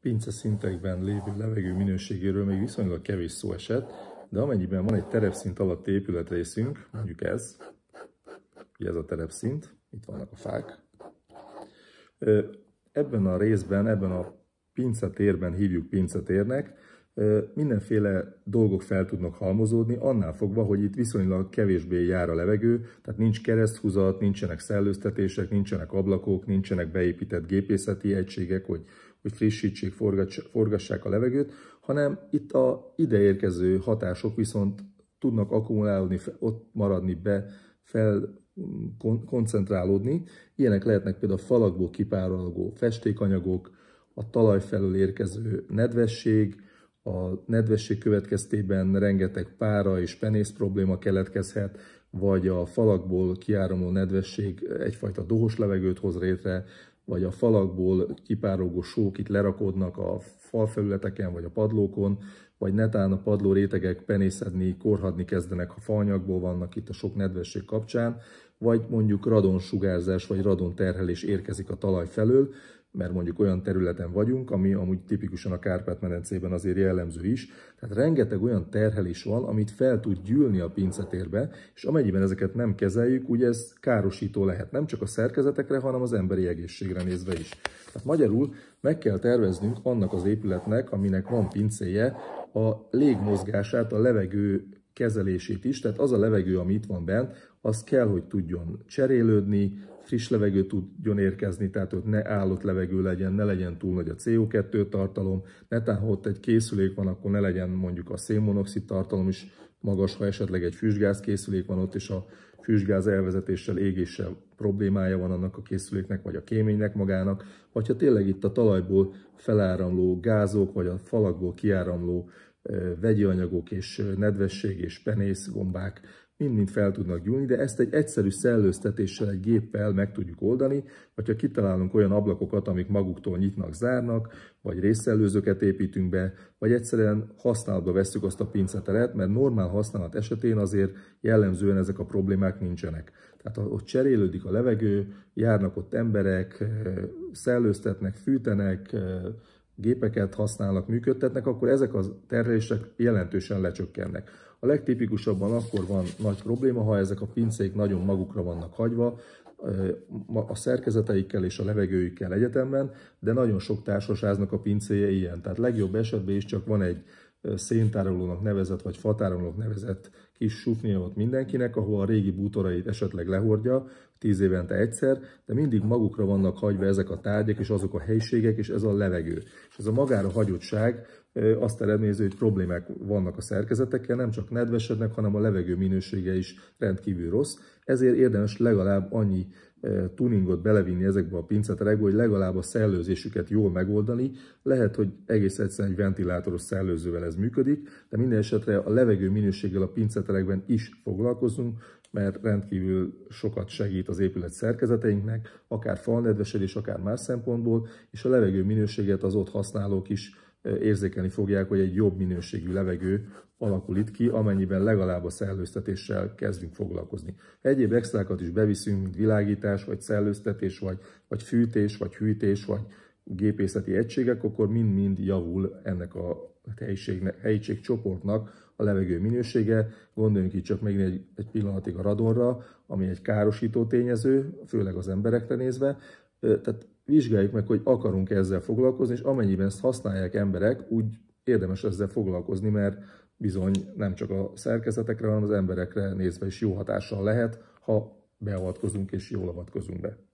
pince szintekben lévő levegő minőségéről még viszonylag kevés szó esett, de amennyiben van egy terepszint alatti épületrészünk, mondjuk ez, ugye ez a terepszint, itt vannak a fák, ebben a részben, ebben a pincetérben hívjuk pincetérnek, mindenféle dolgok fel tudnak halmozódni, annál fogva, hogy itt viszonylag kevésbé jár a levegő, tehát nincs kereszthúzat, nincsenek szellőztetések, nincsenek ablakok, nincsenek beépített gépészeti egységek, hogy hogy frissítsék, forgassák a levegőt, hanem itt a ideérkező hatások viszont tudnak akkumulálódni, ott maradni be, fel koncentrálódni. Ilyenek lehetnek például a falakból kipárolgó festékanyagok, a talaj felől érkező nedvesség, a nedvesség következtében rengeteg pára és penész probléma keletkezhet, vagy a falakból kiáramló nedvesség egyfajta dohos levegőt hoz létre, vagy a falakból kipárogó sók itt lerakodnak a falfelületeken, vagy a padlókon, vagy netán a padló rétegek penészedni, korhadni kezdenek, ha falnyakból vannak itt a sok nedvesség kapcsán, vagy mondjuk radonsugárzás vagy radon terhelés érkezik a talaj felől, mert mondjuk olyan területen vagyunk, ami amúgy tipikusan a Kárpát-medencében azért jellemző is. Tehát rengeteg olyan terhelés van, amit fel tud gyűlni a pincetérbe, és amennyiben ezeket nem kezeljük, ugye ez károsító lehet, nem csak a szerkezetekre, hanem az emberi egészségre nézve is. Tehát magyarul meg kell terveznünk annak az épületnek, aminek van pincéje, a légmozgását, a levegő kezelését is, tehát az a levegő, ami itt van bent, az kell, hogy tudjon cserélődni, friss levegő tudjon érkezni, tehát hogy ne állott levegő legyen, ne legyen túl nagy a CO2 tartalom, ne tehát, ha ott egy készülék van, akkor ne legyen mondjuk a szénmonoxid tartalom is magas, ha esetleg egy füstgáz készülék van ott, és a füstgáz elvezetéssel, égéssel problémája van annak a készüléknek, vagy a kéménynek magának, vagy ha tényleg itt a talajból feláramló gázok, vagy a falakból kiáramló vegyi anyagok és nedvesség és penész gombák mind-mind fel tudnak gyúlni, de ezt egy egyszerű szellőztetéssel, egy géppel meg tudjuk oldani, vagy ha kitalálunk olyan ablakokat, amik maguktól nyitnak, zárnak, vagy részszellőzőket építünk be, vagy egyszerűen használatba veszük azt a pinceteret, mert normál használat esetén azért jellemzően ezek a problémák nincsenek. Tehát ott cserélődik a levegő, járnak ott emberek, szellőztetnek, fűtenek, gépeket használnak, működtetnek, akkor ezek a terhelések jelentősen lecsökkennek. A legtipikusabban akkor van nagy probléma, ha ezek a pincék nagyon magukra vannak hagyva, a szerkezeteikkel és a levegőikkel egyetemben, de nagyon sok társaságnak a pincéje ilyen. Tehát legjobb esetben is csak van egy széntárolónak nevezett, vagy fatárolónak nevezett kis sufnia volt mindenkinek, ahol a régi bútorait esetleg lehordja, tíz évente egyszer, de mindig magukra vannak hagyva ezek a tárgyak, és azok a helyiségek, és ez a levegő. És ez a magára hagyottság azt eredményező, hogy problémák vannak a szerkezetekkel, nem csak nedvesednek, hanem a levegő minősége is rendkívül rossz, ezért érdemes legalább annyi tuningot belevinni ezekbe a pinceterekbe, hogy legalább a szellőzésüket jól megoldani. Lehet, hogy egész egyszerűen egy ventilátoros szellőzővel ez működik, de minden esetre a levegő minőséggel a pinceterekben is foglalkozunk, mert rendkívül sokat segít az épület szerkezeteinknek, akár falnedvesedés, akár más szempontból, és a levegő minőséget az ott használók is érzékelni fogják, hogy egy jobb minőségű levegő alakul itt ki, amennyiben legalább a szellőztetéssel kezdünk foglalkozni. Egyéb extrákat is beviszünk, mint világítás, vagy szellőztetés, vagy, vagy fűtés, vagy hűtés, vagy gépészeti egységek, akkor mind-mind javul ennek a csoportnak a levegő minősége. Gondoljunk itt csak még egy, egy pillanatig a radonra, ami egy károsító tényező, főleg az emberekre nézve, tehát vizsgáljuk meg, hogy akarunk -e ezzel foglalkozni, és amennyiben ezt használják emberek, úgy érdemes ezzel foglalkozni, mert bizony nem csak a szerkezetekre, hanem az emberekre nézve is jó hatással lehet, ha beavatkozunk és jól avatkozunk be.